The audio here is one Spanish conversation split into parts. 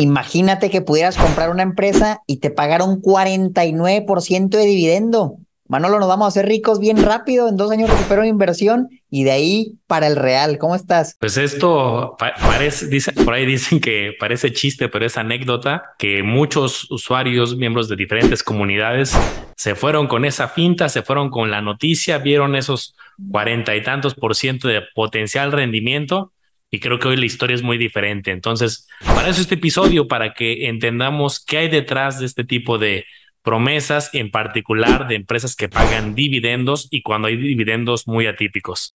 Imagínate que pudieras comprar una empresa y te pagaron 49% de dividendo. Manolo, nos vamos a hacer ricos bien rápido. En dos años recupero inversión y de ahí para el real. ¿Cómo estás? Pues esto parece, dice, por ahí dicen que parece chiste, pero es anécdota que muchos usuarios, miembros de diferentes comunidades, se fueron con esa finta, se fueron con la noticia, vieron esos cuarenta y tantos por ciento de potencial rendimiento y creo que hoy la historia es muy diferente. Entonces, para eso este episodio, para que entendamos qué hay detrás de este tipo de promesas, en particular de empresas que pagan dividendos y cuando hay dividendos muy atípicos.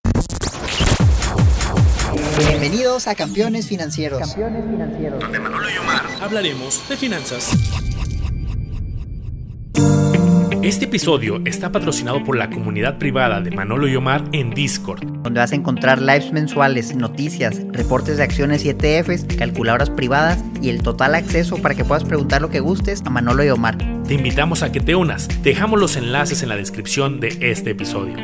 Bienvenidos a Campeones Financieros. Campeones Financieros. Donde Manolo y Omar hablaremos de finanzas. Este episodio está patrocinado por la comunidad privada de Manolo y Omar en Discord, donde vas a encontrar lives mensuales, noticias, reportes de acciones y ETFs, calculadoras privadas y el total acceso para que puedas preguntar lo que gustes a Manolo y Omar. Te invitamos a que te unas. Dejamos los enlaces en la descripción de este episodio.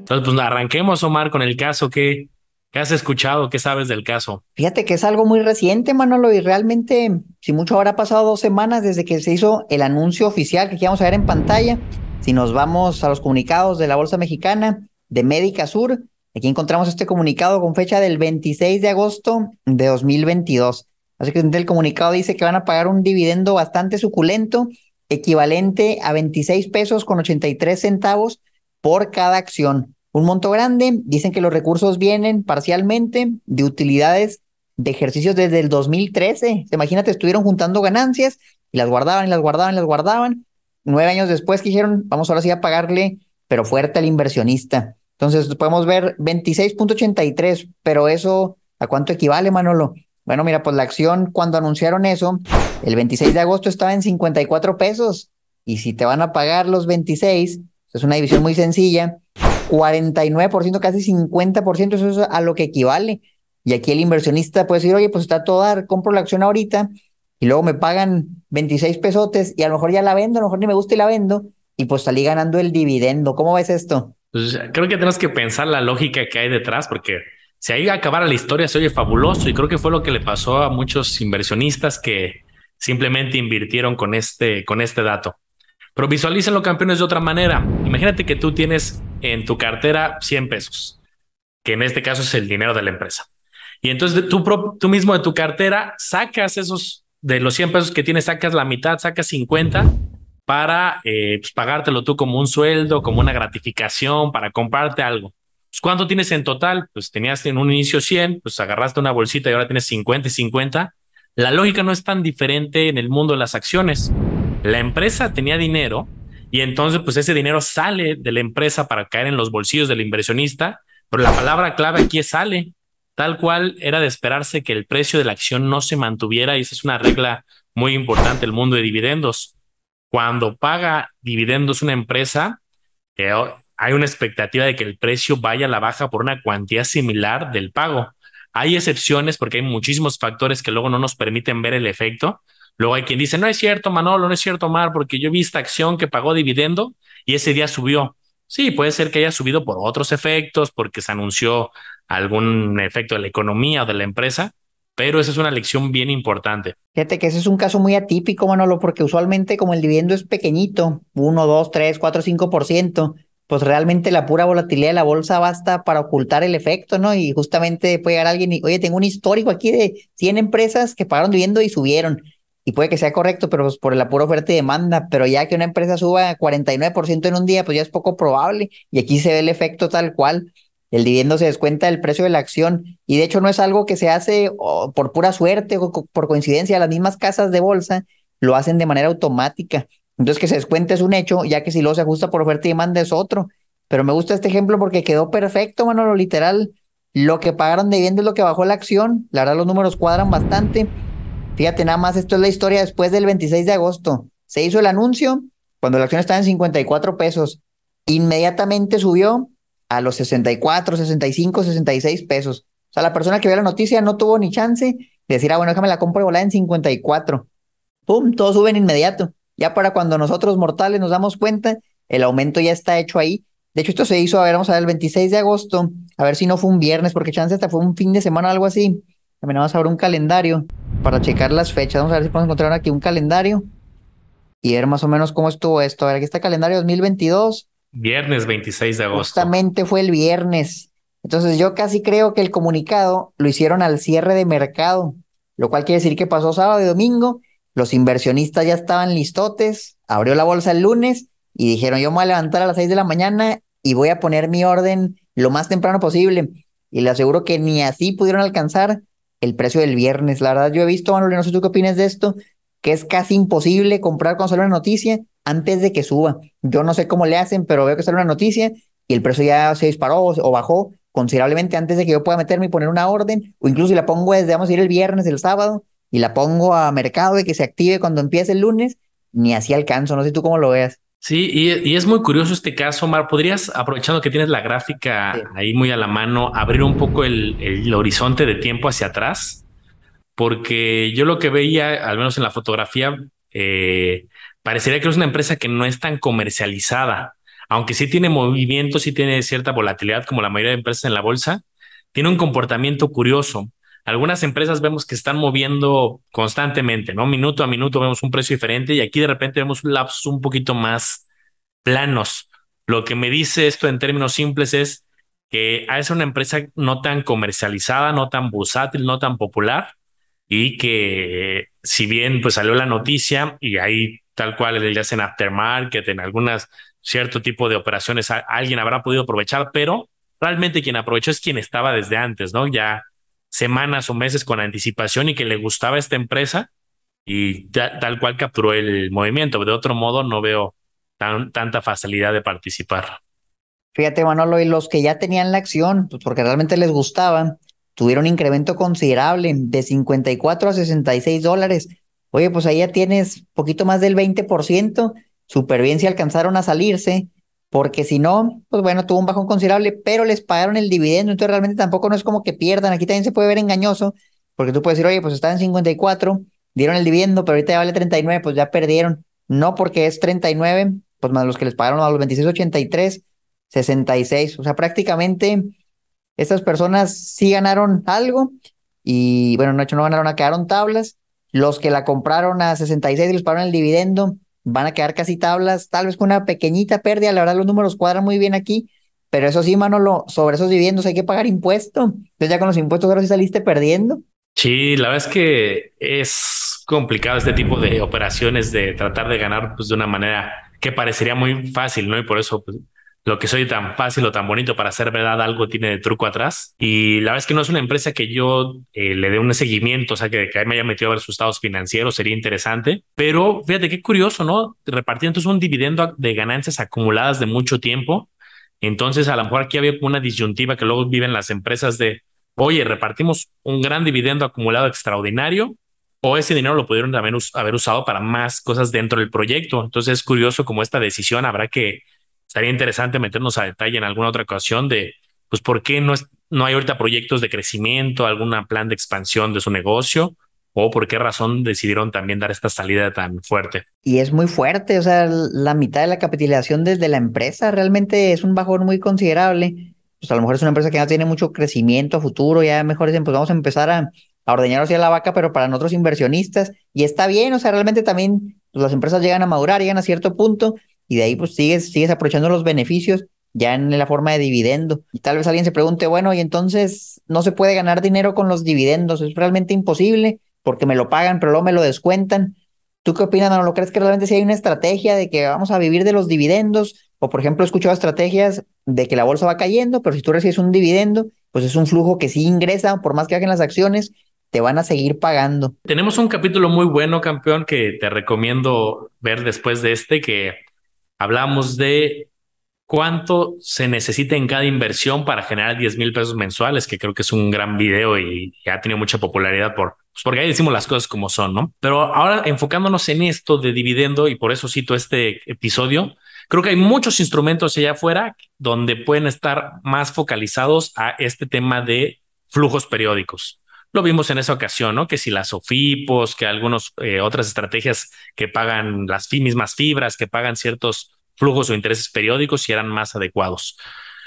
Entonces, pues, arranquemos, Omar, con el caso que ¿Qué has escuchado? ¿Qué sabes del caso? Fíjate que es algo muy reciente, Manolo, y realmente, si mucho habrá pasado dos semanas desde que se hizo el anuncio oficial que aquí vamos a ver en pantalla. Si nos vamos a los comunicados de la Bolsa Mexicana, de Médica Sur, aquí encontramos este comunicado con fecha del 26 de agosto de 2022. Así que el comunicado dice que van a pagar un dividendo bastante suculento, equivalente a 26 pesos con 83 centavos por cada acción. Un monto grande, dicen que los recursos vienen parcialmente de utilidades de ejercicios desde el 2013. Imagínate, estuvieron juntando ganancias y las guardaban y las guardaban y las guardaban. Nueve años después que dijeron, vamos ahora sí a pagarle, pero fuerte al inversionista. Entonces podemos ver 26.83, pero eso, ¿a cuánto equivale, Manolo? Bueno, mira, pues la acción cuando anunciaron eso, el 26 de agosto estaba en 54 pesos y si te van a pagar los 26, es una división muy sencilla, 49%, casi 50%, eso es a lo que equivale. Y aquí el inversionista puede decir, oye, pues está todo dar, compro la acción ahorita y luego me pagan 26 pesotes y a lo mejor ya la vendo, a lo mejor ni me gusta y la vendo y pues salí ganando el dividendo. ¿Cómo ves esto? Pues, creo que tenemos que pensar la lógica que hay detrás porque si ahí acabara la historia se oye fabuloso y creo que fue lo que le pasó a muchos inversionistas que simplemente invirtieron con este, con este dato. Pero visualícenlo, campeones, de otra manera. Imagínate que tú tienes en tu cartera 100 pesos, que en este caso es el dinero de la empresa. Y entonces tú, tú mismo de tu cartera sacas esos, de los 100 pesos que tienes, sacas la mitad, sacas 50 para eh, pues, pagártelo tú como un sueldo, como una gratificación, para comprarte algo. Pues, ¿Cuánto tienes en total? Pues tenías en un inicio 100, pues agarraste una bolsita y ahora tienes 50 y 50. La lógica no es tan diferente en el mundo de las acciones. La empresa tenía dinero, y entonces, pues ese dinero sale de la empresa para caer en los bolsillos del inversionista, pero la palabra clave aquí es sale. Tal cual era de esperarse que el precio de la acción no se mantuviera y esa es una regla muy importante El mundo de dividendos. Cuando paga dividendos una empresa, eh, hay una expectativa de que el precio vaya a la baja por una cuantía similar del pago. Hay excepciones porque hay muchísimos factores que luego no nos permiten ver el efecto, Luego hay quien dice, no es cierto, Manolo, no es cierto, Mar, porque yo vi esta acción que pagó dividendo y ese día subió. Sí, puede ser que haya subido por otros efectos, porque se anunció algún efecto de la economía o de la empresa, pero esa es una lección bien importante. Fíjate que ese es un caso muy atípico, Manolo, porque usualmente como el dividendo es pequeñito, 1, 2, 3, 4, 5%, pues realmente la pura volatilidad de la bolsa basta para ocultar el efecto, ¿no? Y justamente puede llegar alguien y, oye, tengo un histórico aquí de 100 empresas que pagaron dividendo y subieron y puede que sea correcto, pero pues, por la pura oferta y demanda, pero ya que una empresa suba 49% en un día, pues ya es poco probable y aquí se ve el efecto tal cual. El dividendo se descuenta del precio de la acción y de hecho no es algo que se hace por pura suerte o por coincidencia, las mismas casas de bolsa lo hacen de manera automática. Entonces que se descuente es un hecho, ya que si luego se ajusta por oferta y demanda es otro. Pero me gusta este ejemplo porque quedó perfecto, mano lo literal, lo que pagaron de dividendo es lo que bajó la acción, la verdad los números cuadran bastante Fíjate nada más, esto es la historia después del 26 de agosto. Se hizo el anuncio cuando la acción estaba en 54 pesos. Inmediatamente subió a los 64, 65, 66 pesos. O sea, la persona que vio la noticia no tuvo ni chance de decir, ah, bueno, déjame la compro volada en 54. ¡Pum! Todo sube inmediato. Ya para cuando nosotros mortales nos damos cuenta, el aumento ya está hecho ahí. De hecho, esto se hizo, a ver, vamos a ver, el 26 de agosto, a ver si no fue un viernes, porque chance hasta fue un fin de semana o algo así. También vamos a abrir un calendario para checar las fechas. Vamos a ver si podemos encontrar aquí un calendario y ver más o menos cómo estuvo esto. A ver, aquí está el calendario 2022. Viernes 26 de agosto. Justamente fue el viernes. Entonces yo casi creo que el comunicado lo hicieron al cierre de mercado, lo cual quiere decir que pasó sábado y domingo, los inversionistas ya estaban listotes, abrió la bolsa el lunes y dijeron yo me voy a levantar a las 6 de la mañana y voy a poner mi orden lo más temprano posible. Y le aseguro que ni así pudieron alcanzar el precio del viernes. La verdad, yo he visto, Manuel, no sé tú qué opinas de esto, que es casi imposible comprar cuando sale una noticia antes de que suba. Yo no sé cómo le hacen, pero veo que sale una noticia y el precio ya se disparó o bajó considerablemente antes de que yo pueda meterme y poner una orden, o incluso si la pongo desde, vamos a ir el viernes, el sábado, y la pongo a mercado de que se active cuando empiece el lunes, ni así alcanzo, no sé tú cómo lo veas. Sí, y, es muy curioso este caso, Omar. ¿Podrías, aprovechando que tienes la gráfica ahí muy a la mano, abrir un poco el, horizonte de tiempo hacia atrás? Porque yo lo que veía, al menos en la fotografía, eh, parecería que es una empresa que no es tan comercializada, aunque sí tiene movimiento, sí tiene cierta volatilidad como la mayoría de empresas en la bolsa, tiene un comportamiento curioso algunas empresas vemos que están moviendo constantemente, ¿no? Minuto a minuto vemos un precio diferente y aquí de repente vemos lapsos un poquito más planos. Lo que me dice esto en términos simples es que es una empresa no tan comercializada, no tan bursátil, no tan popular y que si bien pues salió la noticia y ahí tal cual le hacen aftermarket en algunas cierto tipo de operaciones alguien habrá podido aprovechar, pero realmente quien aprovechó es quien estaba desde antes, ¿no? Ya semanas o meses con anticipación y que le gustaba esta empresa y tal cual capturó el movimiento. De otro modo, no veo tan, tanta facilidad de participar. Fíjate, Manolo, y los que ya tenían la acción, pues porque realmente les gustaba, tuvieron un incremento considerable de 54 a 66 dólares. Oye, pues ahí ya tienes poquito más del 20%, super bien si alcanzaron a salirse porque si no, pues bueno, tuvo un bajón considerable, pero les pagaron el dividendo, entonces realmente tampoco no es como que pierdan, aquí también se puede ver engañoso, porque tú puedes decir, oye, pues está en 54, dieron el dividendo, pero ahorita ya vale 39, pues ya perdieron, no porque es 39, pues más los que les pagaron a los 26, 83, 66, o sea, prácticamente estas personas sí ganaron algo y bueno, no, hecho no ganaron, ah, quedaron tablas, los que la compraron a 66 y les pagaron el dividendo, van a quedar casi tablas, tal vez con una pequeñita pérdida, la verdad los números cuadran muy bien aquí, pero eso sí, Manolo, sobre esos dividendos hay que pagar impuestos, entonces ya con los impuestos ahora sí saliste perdiendo. Sí, la verdad es que es complicado este tipo de operaciones de tratar de ganar pues, de una manera que parecería muy fácil, ¿no? Y por eso pues, lo que soy tan fácil o tan bonito para hacer verdad, algo tiene de truco atrás. Y la verdad es que no es una empresa que yo eh, le dé un seguimiento, o sea, que, que me haya metido a ver sus estados financieros, sería interesante. Pero fíjate qué curioso, ¿no? Repartir entonces un dividendo de ganancias acumuladas de mucho tiempo. Entonces, a lo mejor aquí había una disyuntiva que luego viven las empresas de, oye, repartimos un gran dividendo acumulado extraordinario, o ese dinero lo pudieron también haber usado para más cosas dentro del proyecto. Entonces es curioso como esta decisión habrá que estaría interesante meternos a detalle en alguna otra ocasión de, pues, por qué no, no hay ahorita proyectos de crecimiento, algún plan de expansión de su negocio o por qué razón decidieron también dar esta salida tan fuerte. Y es muy fuerte, o sea, la mitad de la capitalización desde la empresa realmente es un bajón muy considerable. Pues a lo mejor es una empresa que no tiene mucho crecimiento a futuro, ya mejor dicen, pues vamos a empezar a, a ordeñar hacia la vaca, pero para nosotros inversionistas, y está bien, o sea, realmente también pues, las empresas llegan a madurar, llegan a cierto punto, y de ahí pues sigues, sigues aprovechando los beneficios ya en la forma de dividendo. Y tal vez alguien se pregunte, bueno, y entonces no se puede ganar dinero con los dividendos, es realmente imposible porque me lo pagan, pero luego me lo descuentan. ¿Tú qué opinas, ¿No ¿Crees que realmente si hay una estrategia de que vamos a vivir de los dividendos? O, por ejemplo, he escuchado estrategias de que la bolsa va cayendo, pero si tú recibes un dividendo, pues es un flujo que sí ingresa, por más que hagan las acciones, te van a seguir pagando. Tenemos un capítulo muy bueno, campeón, que te recomiendo ver después de este, que hablamos de cuánto se necesita en cada inversión para generar 10 mil pesos mensuales, que creo que es un gran video y, y ha tenido mucha popularidad por, pues, porque ahí decimos las cosas como son, ¿no? Pero ahora enfocándonos en esto de dividendo, y por eso cito este episodio, creo que hay muchos instrumentos allá afuera donde pueden estar más focalizados a este tema de flujos periódicos. Lo vimos en esa ocasión, ¿no? Que si las OFIPOS, que algunas eh, otras estrategias que pagan las mismas fibras, que pagan ciertos flujos o intereses periódicos, si eran más adecuados.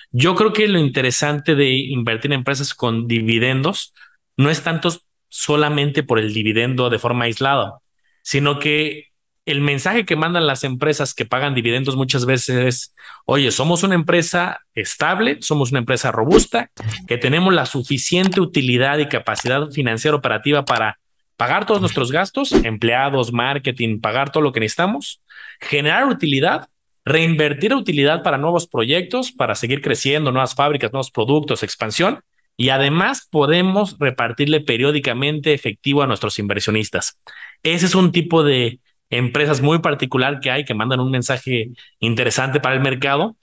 Yo creo que lo interesante de invertir en empresas con dividendos no es tanto solamente por el dividendo de forma aislada, sino que el mensaje que mandan las empresas que pagan dividendos muchas veces es, oye, somos una empresa estable, somos una empresa robusta, que tenemos la suficiente utilidad y capacidad financiera operativa para pagar todos nuestros gastos, empleados, marketing, pagar todo lo que necesitamos, generar utilidad, reinvertir utilidad para nuevos proyectos, para seguir creciendo, nuevas fábricas, nuevos productos, expansión. Y además podemos repartirle periódicamente efectivo a nuestros inversionistas. Ese es un tipo de, empresas muy particular que hay que mandan un mensaje interesante para el mercado.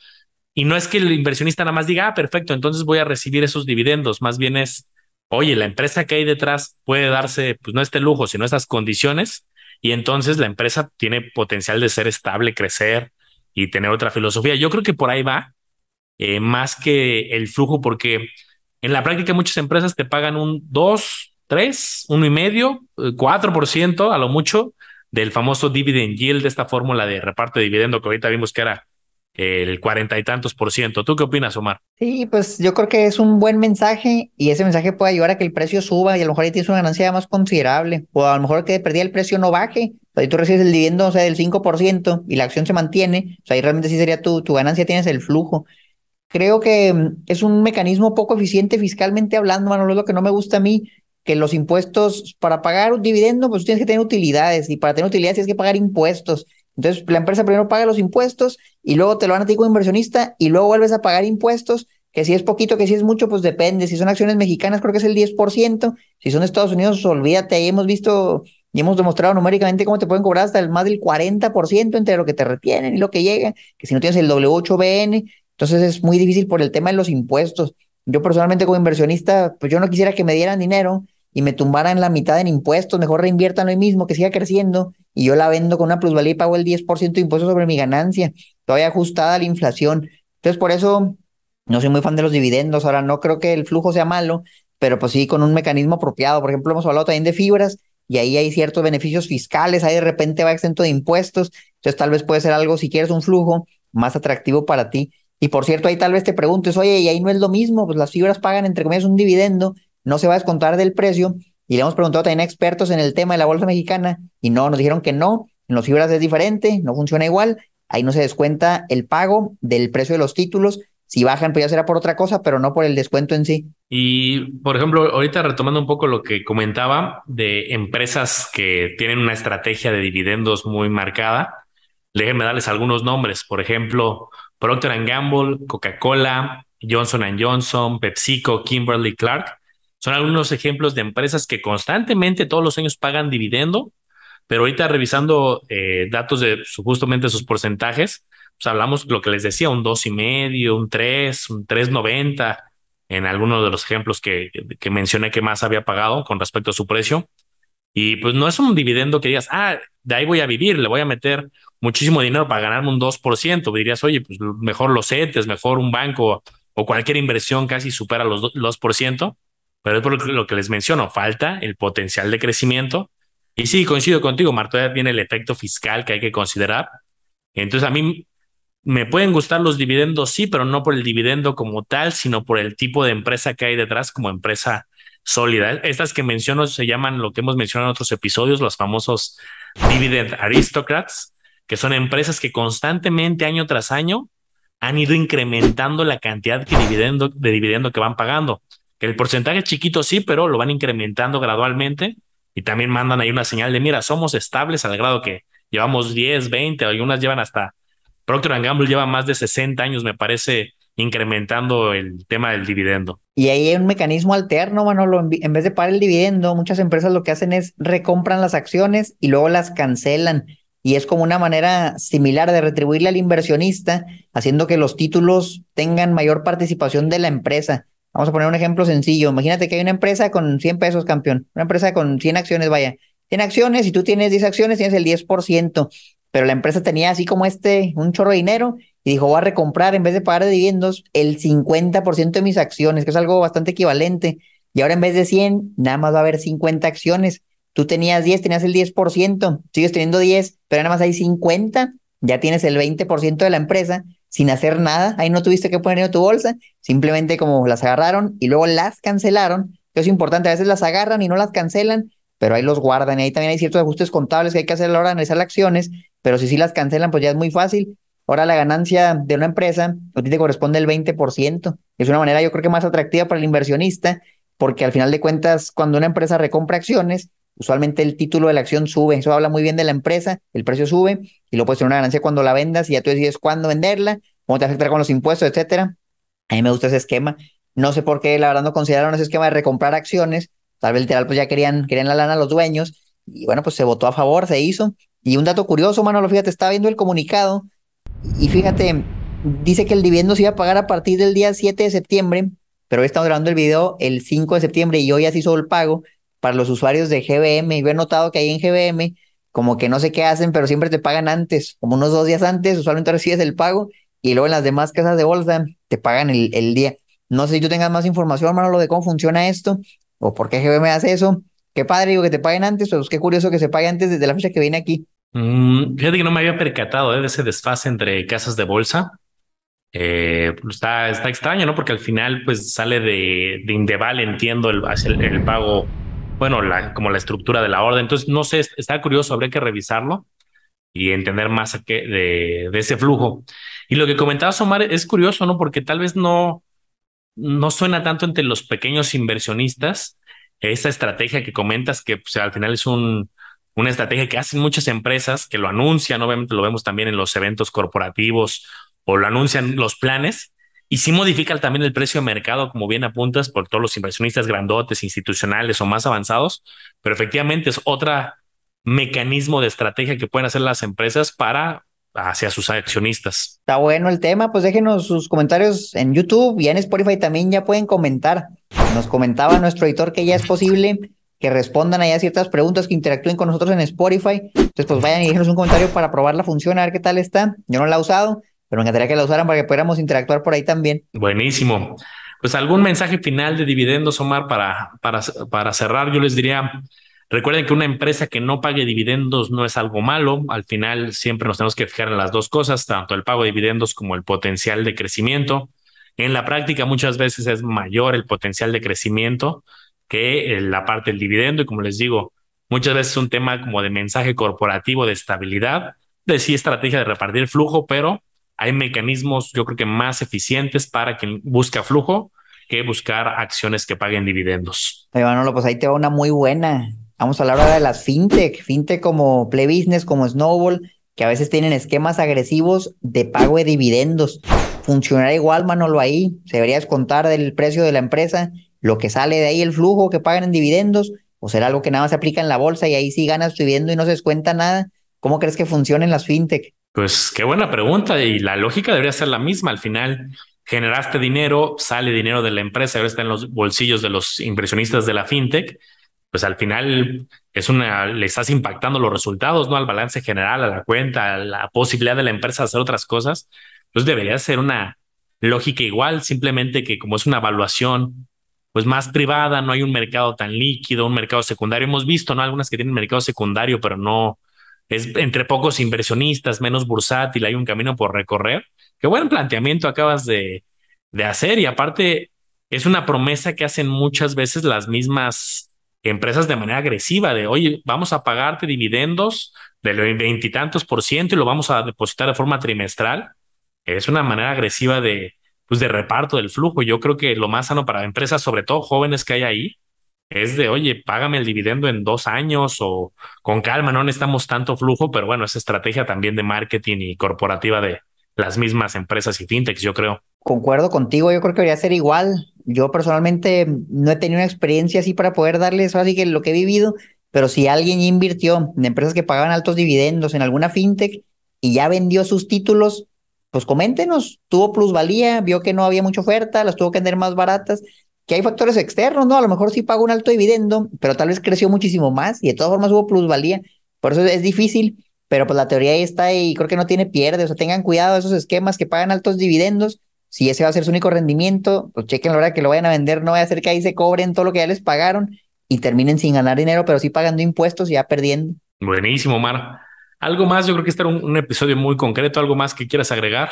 Y no es que el inversionista nada más diga, ah, perfecto, entonces voy a recibir esos dividendos. Más bien es, oye, la empresa que hay detrás puede darse, pues no este lujo, sino estas condiciones. Y entonces la empresa tiene potencial de ser estable, crecer y tener otra filosofía. Yo creo que por ahí va, eh, más que el flujo, porque en la práctica muchas empresas te pagan un 2, 3, 1,5, 4% a lo mucho del famoso dividend yield, de esta fórmula de reparto de dividendo que ahorita vimos que era el cuarenta y tantos por ciento. ¿Tú qué opinas, Omar? Sí, pues yo creo que es un buen mensaje y ese mensaje puede ayudar a que el precio suba y a lo mejor ahí tienes una ganancia más considerable o a lo mejor que perdía el precio no baje. Ahí tú recibes el dividendo, o sea, del 5% y la acción se mantiene. O sea, ahí realmente sí sería tu, tu ganancia, tienes el flujo. Creo que mm, es un mecanismo poco eficiente fiscalmente hablando, Manolo, lo que no me gusta a mí que los impuestos, para pagar un dividendo, pues tienes que tener utilidades y para tener utilidades tienes que pagar impuestos. Entonces, la empresa primero paga los impuestos y luego te lo van a ti como inversionista y luego vuelves a pagar impuestos, que si es poquito, que si es mucho, pues depende. Si son acciones mexicanas, creo que es el 10%. Si son de Estados Unidos, olvídate, ahí hemos visto y hemos demostrado numéricamente cómo te pueden cobrar hasta el más del 40% entre lo que te retienen y lo que llega, que si no tienes el W8BN, entonces es muy difícil por el tema de los impuestos. Yo personalmente como inversionista, pues yo no quisiera que me dieran dinero y me tumbaran la mitad en impuestos, mejor reinviertan hoy mismo, que siga creciendo y yo la vendo con una plusvalía y pago el 10% de impuestos sobre mi ganancia, todavía ajustada a la inflación. Entonces, por eso no soy muy fan de los dividendos. Ahora, no creo que el flujo sea malo, pero pues sí con un mecanismo apropiado. Por ejemplo, hemos hablado también de fibras y ahí hay ciertos beneficios fiscales, ahí de repente va exento de impuestos. Entonces, tal vez puede ser algo, si quieres, un flujo más atractivo para ti. Y por cierto, ahí tal vez te preguntes, oye, y ahí no es lo mismo, pues las fibras pagan entre comillas un dividendo, no se va a descontar del precio. Y le hemos preguntado también a expertos en el tema de la bolsa mexicana y no, nos dijeron que no, en las fibras es diferente, no funciona igual, ahí no se descuenta el pago del precio de los títulos. Si bajan, pues ya será por otra cosa, pero no por el descuento en sí. Y, por ejemplo, ahorita retomando un poco lo que comentaba de empresas que tienen una estrategia de dividendos muy marcada, déjenme darles algunos nombres. Por ejemplo, Procter Gamble, Coca-Cola, Johnson Johnson, PepsiCo, Kimberly Clark. Son algunos ejemplos de empresas que constantemente todos los años pagan dividendo, pero ahorita revisando eh, datos de justamente sus porcentajes, pues hablamos lo que les decía, un dos y medio, un 3, un 3.90 en algunos de los ejemplos que mencioné que más había pagado con respecto a su precio. Y pues no es un dividendo que digas, ah, de ahí voy a vivir, le voy a meter muchísimo dinero para ganarme un 2%. Dirías, oye, pues mejor los CETES, mejor un banco o cualquier inversión casi supera los 2%. Pero es por lo que les menciono, falta el potencial de crecimiento. Y sí, coincido contigo, Marta, tiene el efecto fiscal que hay que considerar. Entonces, a mí me pueden gustar los dividendos, sí, pero no por el dividendo como tal, sino por el tipo de empresa que hay detrás como empresa sólida. Estas que menciono se llaman lo que hemos mencionado en otros episodios, los famosos dividend aristocrats, que son empresas que constantemente año tras año han ido incrementando la cantidad dividendo, de dividendo que van pagando. Que el porcentaje es chiquito, sí, pero lo van incrementando gradualmente y también mandan ahí una señal de, mira, somos estables al grado que llevamos 10, 20, algunas llevan hasta, Procter Gamble lleva más de 60 años, me parece, incrementando el tema del dividendo. Y ahí hay un mecanismo alterno, Manolo. En vez de pagar el dividendo, muchas empresas lo que hacen es recompran las acciones y luego las cancelan. Y es como una manera similar de retribuirle al inversionista, haciendo que los títulos tengan mayor participación de la empresa. Vamos a poner un ejemplo sencillo. Imagínate que hay una empresa con 100 pesos, campeón. Una empresa con 100 acciones, vaya. 100 acciones, y tú tienes 10 acciones, tienes el 10%. Pero la empresa tenía así como este, un chorro de dinero y dijo, voy a recomprar en vez de pagar dividendos el 50% de mis acciones, que es algo bastante equivalente. Y ahora en vez de 100, nada más va a haber 50 acciones. Tú tenías 10, tenías el 10%, sigues teniendo 10, pero nada más hay 50, ya tienes el 20% de la empresa sin hacer nada. Ahí no tuviste que poner en tu bolsa, simplemente como las agarraron y luego las cancelaron, que es importante, a veces las agarran y no las cancelan, pero ahí los guardan y ahí también hay ciertos ajustes contables que hay que hacer a la hora de analizar las acciones, pero si sí las cancelan, pues ya es muy fácil Ahora la ganancia de una empresa a ti te corresponde el 20%. Es una manera yo creo que más atractiva para el inversionista porque al final de cuentas cuando una empresa recompra acciones, usualmente el título de la acción sube. Eso habla muy bien de la empresa, el precio sube y lo puedes tener una ganancia cuando la vendas y ya tú decides cuándo venderla, cómo te afectará con los impuestos, etcétera. A mí me gusta ese esquema. No sé por qué la verdad no consideraron ese esquema de recomprar acciones. Tal vez literal pues ya querían, querían la lana a los dueños y bueno, pues se votó a favor, se hizo. Y un dato curioso, Manolo, fíjate, está viendo el comunicado y fíjate, dice que el dividendo se iba a pagar a partir del día 7 de septiembre, pero hoy estamos grabando el video el 5 de septiembre y hoy ya se hizo el pago para los usuarios de GBM. Yo he notado que ahí en GBM, como que no sé qué hacen, pero siempre te pagan antes, como unos dos días antes, usualmente recibes el pago y luego en las demás casas de bolsa te pagan el, día. No sé si tú tengas más información, lo de cómo funciona esto o por qué GBM hace eso. Qué padre, digo, que te paguen antes, pero pues qué curioso que se pague antes desde la fecha que viene aquí. Mm, fíjate que no me había percatado eh, de ese desfase entre casas de bolsa. Eh, pues, está, está extraño, ¿no? Porque al final, pues sale de, de Indeval, entiendo el, pago, bueno, como la estructura de la orden. Entonces, no sé, está curioso, habría que revisarlo y entender más de, ese flujo. Y lo que comentabas, Omar, es curioso, ¿no? Porque tal vez no, no suena tanto entre los pequeños inversionistas esa estrategia que comentas, que pues, al final es un, una estrategia que hacen muchas empresas que lo anuncian, obviamente lo vemos también en los eventos corporativos o lo anuncian los planes, y si modifica también el precio de mercado, como bien apuntas, por todos los inversionistas grandotes, institucionales o más avanzados, pero efectivamente es otro mecanismo de estrategia que pueden hacer las empresas para hacia sus accionistas. Está bueno el tema, pues déjenos sus comentarios en YouTube y en Spotify también ya pueden comentar. Nos comentaba nuestro editor que ya es posible que respondan a ciertas preguntas, que interactúen con nosotros en Spotify. Entonces, pues vayan y déjenos un comentario para probar la función, a ver qué tal está. Yo no la he usado, pero me encantaría que la usaran para que pudiéramos interactuar por ahí también. Buenísimo. Pues algún mensaje final de dividendos, Omar, para, para, para cerrar, yo les diría, recuerden que una empresa que no pague dividendos no es algo malo, al final siempre nos tenemos que fijar en las dos cosas, tanto el pago de dividendos como el potencial de crecimiento. En la práctica muchas veces es mayor el potencial de crecimiento, que eh, la parte del dividendo. Y como les digo, muchas veces es un tema como de mensaje corporativo, de estabilidad, de sí estrategia de repartir flujo, pero hay mecanismos yo creo que más eficientes para quien busca flujo que buscar acciones que paguen dividendos. Manolo, pues ahí te va una muy buena. Vamos a hablar ahora de las fintech, fintech como Play Business, como Snowball, que a veces tienen esquemas agresivos de pago de dividendos. ¿Funcionará igual, Manolo, ahí? ¿Se debería descontar del precio de la empresa? lo que sale de ahí, el flujo que pagan en dividendos, o será algo que nada más se aplica en la bolsa y ahí sí ganas subiendo y no se descuenta nada. ¿Cómo crees que funcionen las fintech? Pues qué buena pregunta y la lógica debería ser la misma. Al final, generaste dinero, sale dinero de la empresa, ahora está en los bolsillos de los impresionistas de la fintech. Pues al final es una, le estás impactando los resultados, ¿no? Al balance general, a la cuenta, a la posibilidad de la empresa de hacer otras cosas. Entonces pues debería ser una lógica igual, simplemente que como es una evaluación es pues, más privada, no hay un mercado tan líquido, un mercado secundario. Hemos visto, ¿no? Algunas que tienen mercado secundario, pero no es entre pocos inversionistas, menos bursátil, hay un camino por recorrer. Qué buen planteamiento acabas de, hacer y aparte es una promesa que hacen muchas veces las mismas empresas de manera agresiva de, oye, vamos a pagarte dividendos del veintitantos por ciento y lo vamos a depositar de forma trimestral. Es una manera agresiva de, pues de reparto del flujo. Yo creo que lo más sano para empresas, sobre todo jóvenes que hay ahí, es de, oye, págame el dividendo en dos años o con calma, no necesitamos tanto flujo, pero bueno, es estrategia también de marketing y corporativa de las mismas empresas y fintechs, yo creo. Concuerdo contigo, yo creo que debería ser igual. Yo personalmente no he tenido una experiencia así para poder darles así que lo que he vivido, pero si alguien invirtió en empresas que pagaban altos dividendos en alguna fintech y ya vendió sus títulos, pues coméntenos, tuvo plusvalía, vio que no había mucha oferta, las tuvo que vender más baratas, que hay factores externos, ¿no? A lo mejor sí pagó un alto dividendo, pero tal vez creció muchísimo más y de todas formas hubo plusvalía. Por eso es difícil, pero pues la teoría ahí está y creo que no tiene pierde. O sea, tengan cuidado esos esquemas que pagan altos dividendos. Si ese va a ser su único rendimiento, pues chequen la hora que lo vayan a vender, no vaya a ser que ahí se cobren todo lo que ya les pagaron y terminen sin ganar dinero, pero sí pagando impuestos y ya perdiendo. Buenísimo, Mar. Algo más, yo creo que este era un, episodio muy concreto, algo más que quieras agregar.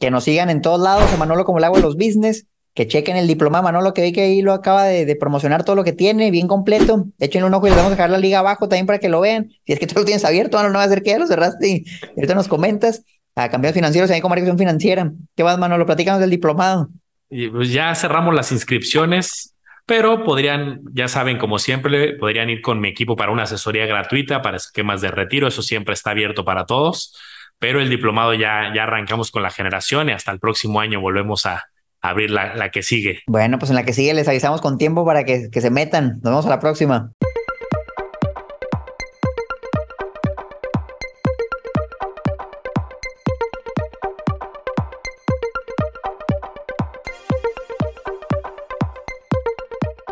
Que nos sigan en todos lados, a Manolo como el hago de los business, que chequen el diploma Manolo, que vi que ahí lo acaba de, promocionar todo lo que tiene, bien completo. Échenle un ojo y les vamos a dejar la liga abajo también para que lo vean. Si es que tú lo tienes abierto, Manolo, no va a ser que ya lo cerraste y ahorita nos comentas. A cambios financieros, ahí como comunicación Financiera. ¿Qué vas, Manolo? Platícanos del diplomado. Pues, ya cerramos las inscripciones pero podrían, ya saben, como siempre, podrían ir con mi equipo para una asesoría gratuita, para esquemas de retiro, eso siempre está abierto para todos, pero el diplomado ya, ya arrancamos con la generación y hasta el próximo año volvemos a, abrir la, que sigue. Bueno, pues en la que sigue les avisamos con tiempo para que, que se metan. Nos vemos a la próxima.